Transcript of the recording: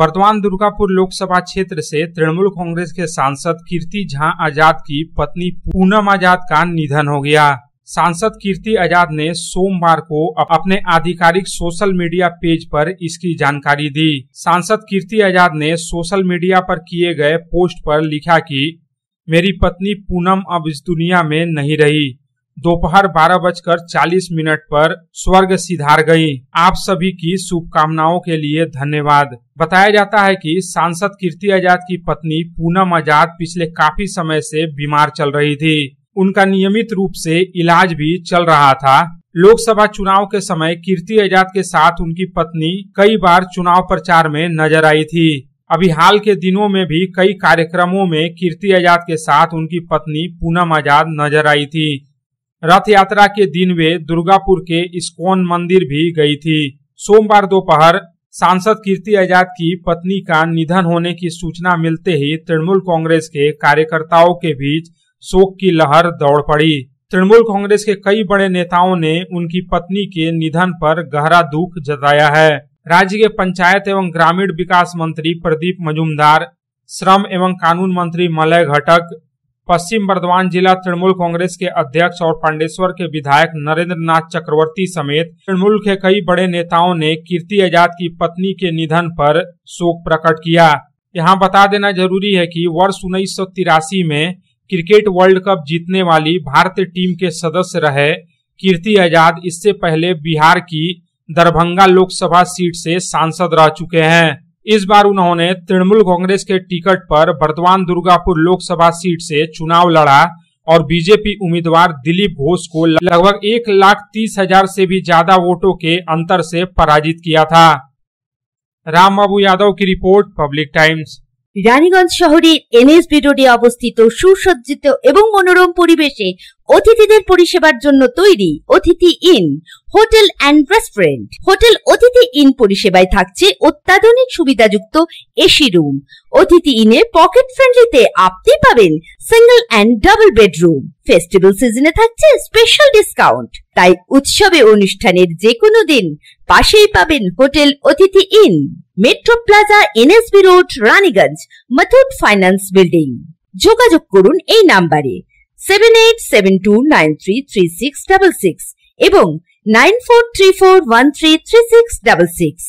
वर्तमान दुर्गापुर लोकसभा क्षेत्र से तृणमूल कांग्रेस के सांसद कीर्ति झा आजाद की पत्नी पूनम आजाद का निधन हो गया सांसद कीर्ति आजाद ने सोमवार को अपने आधिकारिक सोशल मीडिया पेज पर इसकी जानकारी दी सांसद कीर्ति आजाद ने सोशल मीडिया पर किए गए पोस्ट पर लिखा कि मेरी पत्नी पूनम अब इस दुनिया में नहीं रही दोपहर बारह बजकर चालीस मिनट पर स्वर्ग सिधार गई आप सभी की शुभकामनाओं के लिए धन्यवाद बताया जाता है कि सांसद कीर्ति आजाद की पत्नी पूनम आजाद पिछले काफी समय से बीमार चल रही थी उनका नियमित रूप से इलाज भी चल रहा था लोकसभा चुनाव के समय कीर्ति आजाद के साथ उनकी पत्नी कई बार चुनाव प्रचार में नजर आई थी अभी हाल के दिनों में भी कई कार्यक्रमों में कीर्ति आजाद के साथ उनकी पत्नी पूनम आजाद नजर आई थी रथ यात्रा के दिन वे दुर्गापुर के इस्कोन मंदिर भी गई थी सोमवार दोपहर सांसद कीर्ति आजाद की पत्नी का निधन होने की सूचना मिलते ही तृणमूल कांग्रेस के कार्यकर्ताओं के बीच शोक की लहर दौड़ पड़ी तृणमूल कांग्रेस के कई बड़े नेताओं ने उनकी पत्नी के निधन पर गहरा दुख जताया है राज्य के पंचायत एवं ग्रामीण विकास मंत्री प्रदीप मजूमदार श्रम एवं कानून मंत्री मलय घटक पश्चिम बर्धमान जिला तृणमूल कांग्रेस के अध्यक्ष और पांडेश्वर के विधायक नरेंद्र नाथ चक्रवर्ती समेत तृणमूल के कई बड़े नेताओं ने कीर्ति आजाद की पत्नी के निधन पर शोक प्रकट किया यहाँ बता देना जरूरी है कि वर्ष उन्नीस में क्रिकेट वर्ल्ड कप जीतने वाली भारतीय टीम के सदस्य रहे कीर्ति आजाद इससे पहले बिहार की दरभंगा लोकसभा सीट से सांसद रह चुके हैं इस बार उन्होंने तृणमूल कांग्रेस के टिकट पर वर्धमान दुर्गापुर लोकसभा सीट से चुनाव लड़ा और बीजेपी उम्मीदवार दिलीप घोष को लगभग एक लाख तीस हजार से भी ज्यादा वोटों के अंतर से पराजित किया था राम बाबू यादव की रिपोर्ट पाब्लिक টাইমস রানীগঞ্জ শহরের এমএসবি রোডে অবস্থিত अवस्थित सुसज्जित मनोरम परिवेश অতিথিদের পরিষেবার জন্য তৈরি Atithi inn hotel and restaurant hotel Atithi inn পরিষেবায় থাকছে অত্যাধুনিক সুবিধাযুক্ত এসি রুম অতিথি ইনে পকেট ফ্রেন্ডলিতে আপনি পাবেন single and double bedroom festival সিজনে থাকছে স্পেশাল ডিসকাউন্ট তাই উৎসবে অনুষ্ঠানের যে কোনো দিন পাশেই পাবেন hotel Atithi inn metro plaza NSB road Raniganj Muthoot finance building যোগাযোগ করুন এই নাম্বারে seven eight seven two nine three three six double six এবং nine four three four one three three six double six